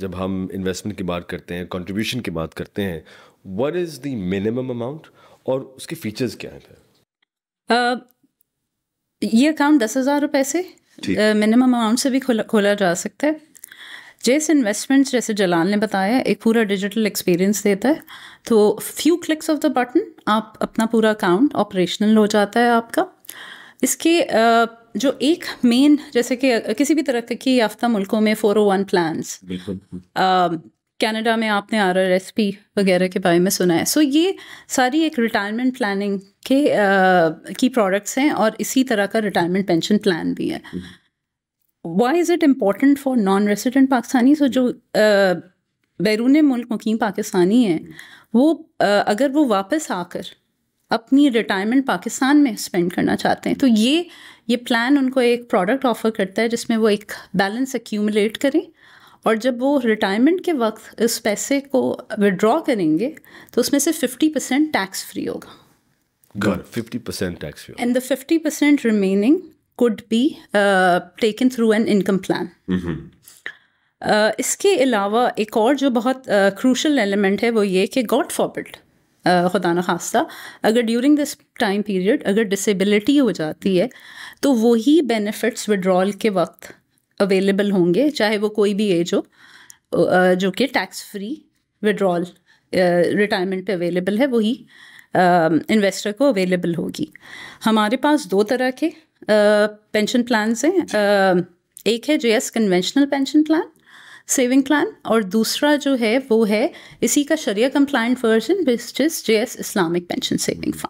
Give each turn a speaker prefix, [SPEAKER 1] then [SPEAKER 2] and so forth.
[SPEAKER 1] जब हम इन्वेस्टमेंट की बात करते हैं कंट्रीब्यूशन की बात करते हैं what is the minimum amount और उसके फीचर्स क्या हैं फिर ये अकाउंट दस हज़ार रुपये से मिनिमम अमाउंट से भी खोला खोला जा सकता है जैसे इन्वेस्टमेंट्स जैसे जलाल ने बताया एक पूरा डिजिटल एक्सपीरियंस देता है तो few clicks of the button आप अपना पूरा अकाउंट ऑपरेशनल हो जाता है आपका इसके uh, जो एक मेन जैसे कि किसी भी तरह की याफ्ता मुल्कों में four O one plans Canada में आपने आर आर एस पी वगैरह के बारे में सुना है सो so, ये सारी एक रिटायरमेंट प्लानिंग के uh, की प्रोडक्ट्स हैं और इसी तरह का रिटायरमेंट पेंशन प्लान भी है why is it important for non resident Pakistani so जो uh, बैरून मुल्क मुकीम पाकिस्तानी हैं वो uh, अगर वो वापस आकर अपनी रिटायरमेंट पाकिस्तान में स्पेंड करना चाहते हैं तो ये ये प्लान उनको एक प्रोडक्ट ऑफर करता है जिसमें वो एक बैलेंस एक्यूमुलेट करें और जब वो रिटायरमेंट के वक्त इस पैसे को विड्रॉ करेंगे तो उसमें से फिफ्टी परसेंट टैक्स फ्री होगा and the fifty percent remaining And the 50% remaining could be uh, mm-hmm. uh, इसके अलावा एक और जो बहुत क्रूशल uh, एलिमेंट है वो ये कि गॉड फॉरबिट खुदा न खास्ता अगर ड्यूरिंग दिस टाइम पीरियड अगर डिसेबिलिटी हो जाती है तो वही बेनिफिट्स विड्रॉल के वक्त अवेलेबल होंगे चाहे वो कोई भी एज हो जो कि टैक्स फ्री विड्रॉल रिटायरमेंट पे अवेलेबल है वही इन्वेस्टर को अवेलेबल होगी हमारे पास दो तरह के पेंशन प्लान्स हैं एक है J S conventional pension plan saving plan और दूसरा जो है वो है इसी का शरिया compliant version which is J S Islamic pension saving fund